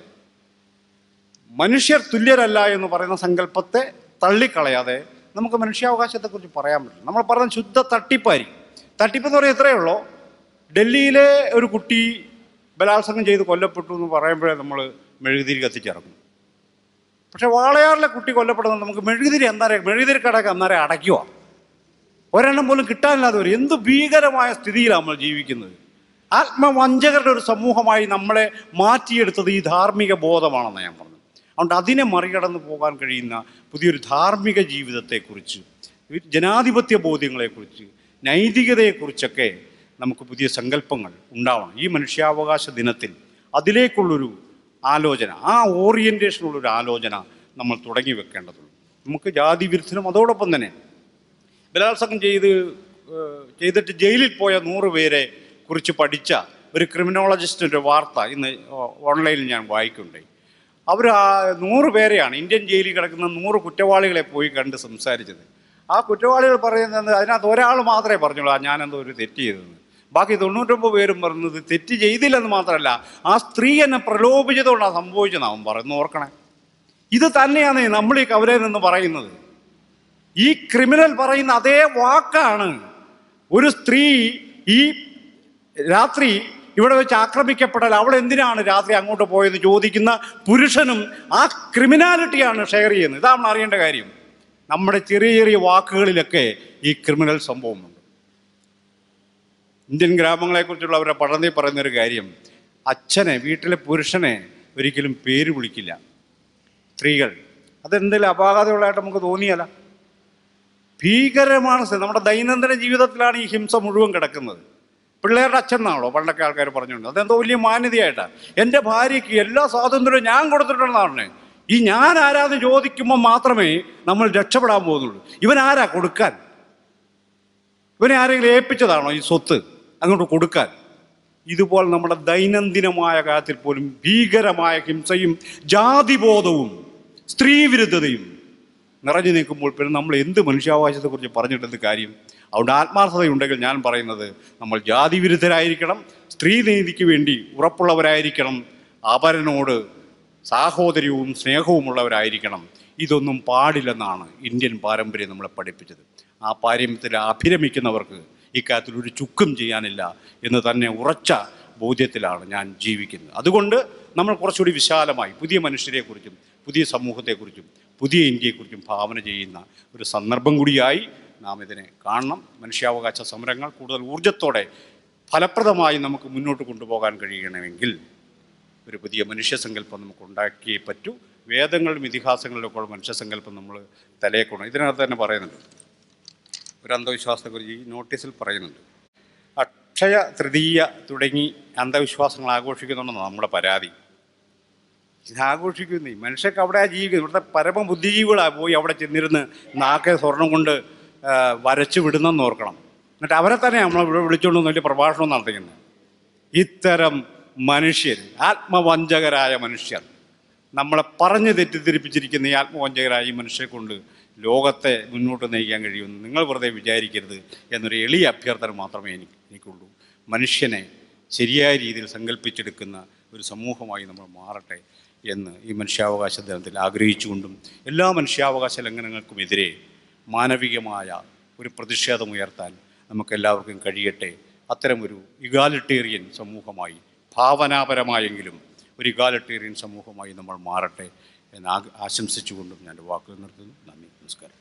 മനുഷ്യർ തുല്യരല്ല എന്ന് പറയുന്ന സങ്കല്പത്തെ തള്ളിക്കളയാതെ നമുക്ക് മനുഷ്യാവകാശത്തെക്കുറിച്ച് പറയാൻ പറ്റില്ല നമ്മൾ പറഞ്ഞ ശുദ്ധ തട്ടിപ്പായിരിക്കും തട്ടിപ്പെന്ന് പറയാൻ ഇത്രയേ ഉള്ളൂ ഡൽഹിയിലെ ഒരു കുട്ടി ബലാത്സംഗം ചെയ്ത് കൊല്ലപ്പെട്ടു എന്ന് പറയുമ്പോഴേ നമ്മൾ മെഴുകുതിരി കത്തിച്ചിറക്കും പക്ഷേ വാളയാറിലെ കുട്ടി കൊല്ലപ്പെടുന്നത് നമുക്ക് മെഴുകുതിരി അന്നേരം മെഴുകുതിരി കടക്ക് അന്നേരം അടയ്ക്കുക ഒരെണ്ണം പോലും കിട്ടാനില്ലാതെ വരും എന്ത് ഭീകരമായ സ്ഥിതിയിലാണ് നമ്മൾ ജീവിക്കുന്നത് ആത്മവഞ്ചകരുടെ ഒരു സമൂഹമായി നമ്മളെ മാറ്റിയെടുത്തത് ഈ ധാർമ്മിക ബോധമാണെന്ന് ഞാൻ പറഞ്ഞു അതുകൊണ്ട് അതിനെ മറികടന്ന് പോകാൻ കഴിയുന്ന പുതിയൊരു ധാർമ്മിക ജീവിതത്തെക്കുറിച്ച് ജനാധിപത്യ ബോധ്യങ്ങളെക്കുറിച്ച് നൈതികതയെക്കുറിച്ചൊക്കെ നമുക്ക് പുതിയ സങ്കല്പങ്ങൾ ഉണ്ടാവണം ഈ മനുഷ്യാവകാശ ദിനത്തിൽ അതിലേക്കുള്ളൊരു ആലോചന ആ ഓറിയൻറ്റേഷനുള്ളൊരു ആലോചന നമ്മൾ തുടങ്ങി വെക്കേണ്ടതുള്ളൂ നമുക്ക് ജാതി വിരുദ്ധനും അതോടൊപ്പം തന്നെ ബലാത്സംഗം ചെയ്ത് ചെയ്തിട്ട് ജയിലിൽ പോയ നൂറ് പേരെ കുറിച്ച് പഠിച്ച ഒരു ക്രിമിനോളജിസ്റ്റിൻ്റെ വാർത്ത ഇന്ന് ഓൺലൈനിൽ ഞാൻ വായിക്കുന്നുണ്ടായി അവർ ആ നൂറ് പേരെയാണ് ഇന്ത്യൻ ജയിലിൽ കിടക്കുന്ന നൂറ് കുറ്റവാളികളെ പോയി കണ്ട് സംസാരിച്ചത് ആ കുറ്റവാളികൾ പറയുന്നത് അതിനകത്ത് ഒരാൾ മാത്രമേ പറഞ്ഞുള്ളൂ ഞാനെന്തോ ഒരു തെറ്റ് ചെയ്തത് ബാക്കി തൊണ്ണൂറ്റൊമ്പത് പേരും പറഞ്ഞത് തെറ്റ് ചെയ്തില്ലെന്ന് മാത്രമല്ല ആ സ്ത്രീ എന്നെ പ്രലോഭിച്ചതുകൊണ്ടാണ് സംഭവിച്ചതെന്ന് അവൻ പറയുന്നു ഓർക്കണേ ഇത് തന്നെയാണ് നമ്മൾ ഈ കവരയിൽ നിന്ന് പറയുന്നത് ഈ ക്രിമിനൽ പറയുന്ന അതേ വാക്കാണ് ഒരു സ്ത്രീ ഈ രാത്രി ഇവിടെ വെച്ച് ആക്രമിക്കപ്പെടാൻ അവൾ എന്തിനാണ് രാത്രി അങ്ങോട്ട് പോയത് ചോദിക്കുന്ന പുരുഷനും ആ ക്രിമിനാലിറ്റിയാണ് ഷെയർ ചെയ്യുന്നത് ഇതാണ് അറിയേണ്ട കാര്യം നമ്മുടെ ചെറിയ ചെറിയ വാക്കുകളിലൊക്കെ ഈ ക്രിമിനൽ സംഭവമുണ്ട് ഇന്ത്യൻ ഗ്രാമങ്ങളെക്കുറിച്ചുള്ള അവരുടെ പഠനത്തിൽ പറയുന്നൊരു കാര്യം അച്ഛനെ വീട്ടിലെ പുരുഷനെ ഒരിക്കലും പേര് വിളിക്കില്ല സ്ത്രീകൾ അതെന്തെങ്കിലും അപാകതയുള്ളതായിട്ട് നമുക്ക് തോന്നിയല്ല ഭീകരമാണ് നമ്മുടെ ദൈനംദിന ജീവിതത്തിലാണ് ഈ ഹിംസ മുഴുവൻ കിടക്കുന്നത് പിള്ളേരുടെ അച്ഛനാണോ പണ്ടൊക്കെ ആൾക്കാർ പറഞ്ഞുകൊണ്ട് അതെന്തോ വലിയ മാന്യതയായിട്ടാണ് എൻ്റെ ഭാര്യയ്ക്ക് എല്ലാ സ്വാതന്ത്ര്യവും ഞാൻ കൊടുത്തിട്ടുള്ളതാണ് ഈ ഞാൻ ആരാന്ന് ചോദിക്കുമ്പോൾ മാത്രമേ നമ്മൾ രക്ഷപ്പെടാൻ പോകുന്നുള്ളൂ ഇവൻ ആരാ കൊടുക്കാൻ ഇവനെ ആരെങ്കിലും ഏൽപ്പിച്ചതാണോ ഈ സ്വത്ത് അങ്ങോട്ട് കൊടുക്കാൻ ഇതുപോലെ നമ്മുടെ ദൈനംദിനമായ കാര്യത്തിൽ പോലും ഭീകരമായ ഹിംസയും ജാതിബോധവും സ്ത്രീവിരുദ്ധതയും നിറഞ്ഞു നിൽക്കുമ്പോൾ പിന്നെ നമ്മൾ എന്ത് മനുഷ്യാവകാശത്തെക്കുറിച്ച് പറഞ്ഞിട്ടുണ്ട് കാര്യം അതുകൊണ്ട് ആത്മാർത്ഥതയുണ്ടെങ്കിൽ ഞാൻ പറയുന്നത് നമ്മൾ ജാതി വിരുദ്ധരായിരിക്കണം വേണ്ടി ഉറപ്പുള്ളവരായിരിക്കണം അപരനോട് സാഹോദര്യവും സ്നേഹവുമുള്ളവരായിരിക്കണം ഇതൊന്നും പാടില്ലെന്നാണ് ഇന്ത്യൻ പാരമ്പര്യം നമ്മളെ പഠിപ്പിച്ചത് ആ പാരമ്പര്യത്തിൽ അഭിരമിക്കുന്നവർക്ക് ഇക്കാര്യത്തിൽ ഒരു ചുക്കും ചെയ്യാനില്ല എന്ന് തന്നെ ഉറച്ച ബോധ്യത്തിലാണ് ഞാൻ ജീവിക്കുന്നത് അതുകൊണ്ട് നമ്മൾ കുറച്ചുകൂടി വിശാലമായി പുതിയ മനുഷ്യരെക്കുറിച്ചും പുതിയ സമൂഹത്തെക്കുറിച്ചും പുതിയ ഇന്ത്യയെക്കുറിച്ചും ഭാവന ചെയ്യുന്ന ഒരു സന്ദർഭം കൂടിയായി നാം ഇതിനെ കാണണം മനുഷ്യാവകാശ സമരങ്ങൾ കൂടുതൽ ഊർജത്തോടെ ഫലപ്രദമായി നമുക്ക് മുന്നോട്ട് കൊണ്ടുപോകാൻ കഴിയണമെങ്കിൽ ഒരു പുതിയ മനുഷ്യസങ്കല്പം നമുക്ക് ഉണ്ടാക്കിയേ പറ്റൂ വേദങ്ങളിലും ഇതിഹാസങ്ങളിലൊക്കെ ഉള്ള മനുഷ്യസങ്കല്പം നമ്മൾ തലയേക്കണം ഇതിനകത്ത് തന്നെ പറയുന്നുണ്ട് ഒരു അന്ധവിശ്വാസത്തെക്കുറിച്ച് ഈ നോട്ടീസിൽ പറയുന്നുണ്ട് അക്ഷയ തൃതീയ തുടങ്ങി അന്ധവിശ്വാസങ്ങൾ ആഘോഷിക്കുന്നുണ്ടെന്ന് നമ്മുടെ പരാതി ഇതാഘോഷിക്കുന്നേ മനുഷ്യർക്ക് അവിടെ ജീവിക്കുന്നത് ഇവിടുത്തെ പരമ ബുദ്ധിജീവികളാണ് പോയി അവിടെ ചെന്നിരുന്ന് നാക്കെ സ്വർണം കൊണ്ട് വരച്ചു വിടുന്നെന്ന് ഓർക്കണം എന്നിട്ട് അവരെ തന്നെ നമ്മൾ ഇവിടെ വിളിച്ചുകൊണ്ട് വലിയ പ്രഭാഷണം നടത്തിക്കുന്നത് ഇത്തരം മനുഷ്യർ ആത്മവഞ്ചകരായ മനുഷ്യർ നമ്മളെ പറഞ്ഞ് തെറ്റിദ്ധരിപ്പിച്ചിരിക്കുന്ന ഈ ആത്മവഞ്ചകരായ ഈ മനുഷ്യരെ കൊണ്ട് ലോകത്തെ മുന്നോട്ട് നയിക്കാൻ കഴിയുമെന്ന് നിങ്ങൾ വെറുതെ വിചാരിക്കരുത് എന്നൊരു എളിയ അഭ്യർത്ഥന മാത്രമേ എനിക്ക് എനിക്കുള്ളൂ മനുഷ്യനെ ശരിയായ രീതിയിൽ സങ്കല്പിച്ചെടുക്കുന്ന ഒരു സമൂഹമായി നമ്മൾ മാറട്ടെ എന്ന് ഈ മനുഷ്യാവകാശ ദിനത്തിൽ ആഗ്രഹിച്ചുകൊണ്ടും എല്ലാ മനുഷ്യാവകാശ ലംഘനങ്ങൾക്കുമെതിരെ മാനവികമായ ഒരു പ്രതിഷേധമുയർത്താൻ നമുക്കെല്ലാവർക്കും കഴിയട്ടെ അത്തരമൊരു ഇഗാലിട്ടേറിയൻ സമൂഹമായി ഭാവനാപരമായെങ്കിലും ഒരു ഇഗാലിട്ടേറിയൻ സമൂഹമായി നമ്മൾ മാറട്ടെ എന്ന് ആശംസിച്ചുകൊണ്ടും ഞാൻ വാക്കുകൾ നിർത്തുന്നു നന്ദി നമസ്കാരം